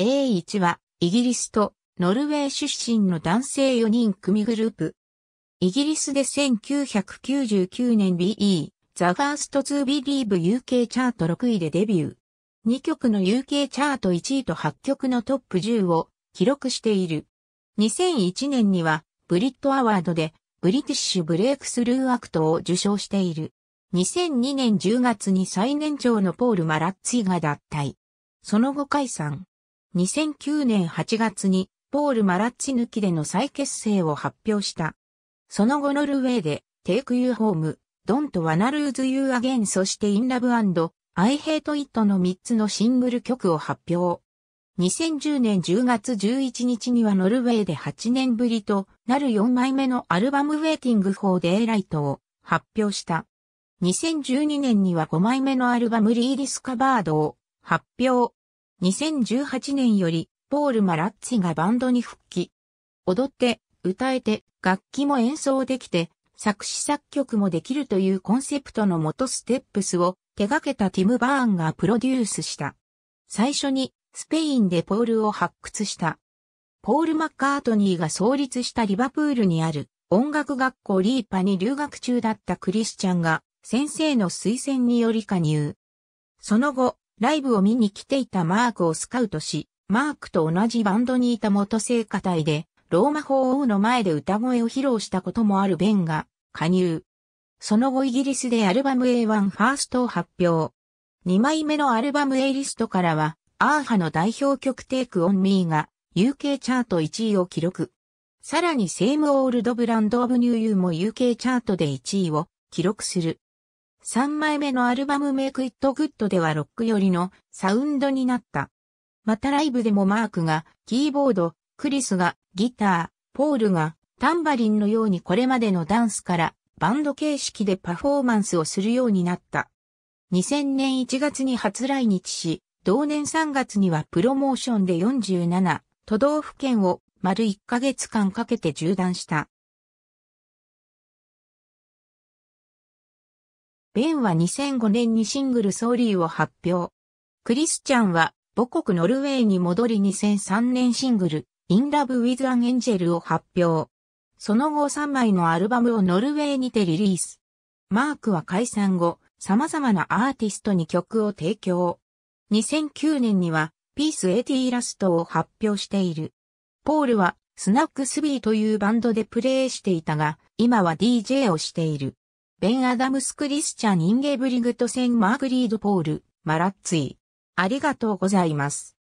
A1 は、イギリスとノルウェー出身の男性4人組グループ。イギリスで1999年 BE、The First to Believe UK チャート6位でデビュー。2曲の UK チャート1位と8曲のトップ10を記録している。2001年には、ブリットアワードで、ブリティッシュブレイクスルーアクトを受賞している。2002年10月に最年長のポール・マラッツィが脱退。その後解散。2009年8月にポール・マラッチ抜きでの再結成を発表した。その後ノルウェーで、Take You Home、Don't Wanna Lose You Again そして In Love I Hate It の3つのシングル曲を発表。2010年10月11日にはノルウェーで8年ぶりとなる4枚目のアルバム Waiting for Daylight を発表した。2012年には5枚目のアルバムリーディスカバードを発表。2018年より、ポール・マラッツィがバンドに復帰。踊って、歌えて、楽器も演奏できて、作詞作曲もできるというコンセプトの元ステップスを手掛けたティム・バーンがプロデュースした。最初にスペインでポールを発掘した。ポール・マッカートニーが創立したリバプールにある音楽学校リーパに留学中だったクリスチャンが先生の推薦により加入。その後、ライブを見に来ていたマークをスカウトし、マークと同じバンドにいた元聖歌隊で、ローマ法王の前で歌声を披露したこともあるベンが加入。その後イギリスでアルバム A1 ファーストを発表。2枚目のアルバム A リストからは、アーハの代表曲 Take On Me が UK チャート1位を記録。さらにセイムオールドブランドオブニューユーも UK チャートで1位を記録する。3枚目のアルバムメイクイットグッドではロック寄りのサウンドになった。またライブでもマークがキーボード、クリスがギター、ポールがタンバリンのようにこれまでのダンスからバンド形式でパフォーマンスをするようになった。2000年1月に初来日し、同年3月にはプロモーションで47都道府県を丸1ヶ月間かけて縦断した。ベンは2005年にシングルソーリーを発表。クリスチャンは母国ノルウェーに戻り2003年シングル、In Love with an Angel を発表。その後3枚のアルバムをノルウェーにてリリース。マークは解散後、様々なアーティストに曲を提供。2009年には、ピース80ラストを発表している。ポールは、スナックスビーというバンドでプレーしていたが、今は DJ をしている。ベン・アダムス・クリスチャン・インゲブリグトセン・マーグリード・ポール、マラッツィ。ありがとうございます。